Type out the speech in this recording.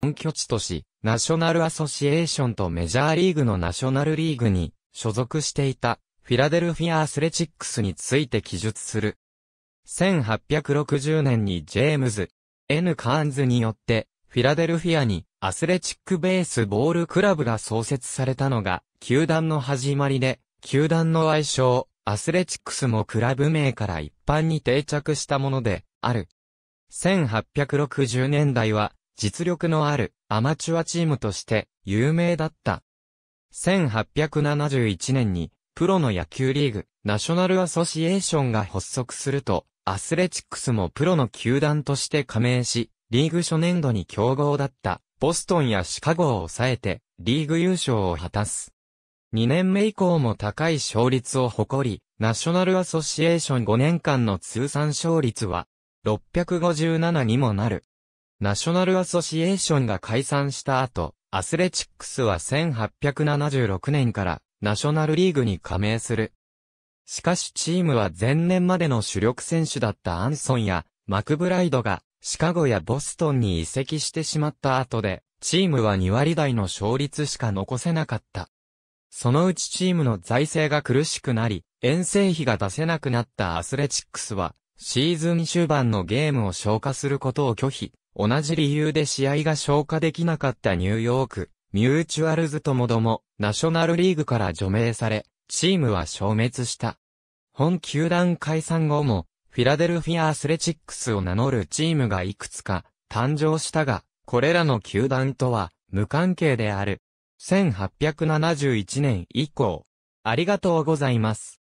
本拠地とし、ナショナルアソシエーションとメジャーリーグのナショナルリーグに所属していたフィラデルフィア・アスレチックスについて記述する。1860年にジェームズ、N. カーンズによってフィラデルフィアにアスレチックベースボールクラブが創設されたのが球団の始まりで、球団の愛称、アスレチックスもクラブ名から一般に定着したものである。1860年代は実力のあるアマチュアチームとして有名だった。1871年にプロの野球リーグナショナルアソシエーションが発足するとアスレチックスもプロの球団として加盟し、リーグ初年度に強豪だったボストンやシカゴを抑えてリーグ優勝を果たす。2年目以降も高い勝率を誇り、ナショナルアソシエーション5年間の通算勝率は657にもなる。ナショナルアソシエーションが解散した後、アスレチックスは1876年からナショナルリーグに加盟する。しかしチームは前年までの主力選手だったアンソンやマクブライドがシカゴやボストンに移籍してしまった後で、チームは2割台の勝率しか残せなかった。そのうちチームの財政が苦しくなり、遠征費が出せなくなったアスレチックスは、シーズン終盤のゲームを消化することを拒否、同じ理由で試合が消化できなかったニューヨーク、ミューチュアルズともども、ナショナルリーグから除名され、チームは消滅した。本球団解散後も、フィラデルフィアアスレチックスを名乗るチームがいくつか誕生したが、これらの球団とは無関係である。1871年以降、ありがとうございます。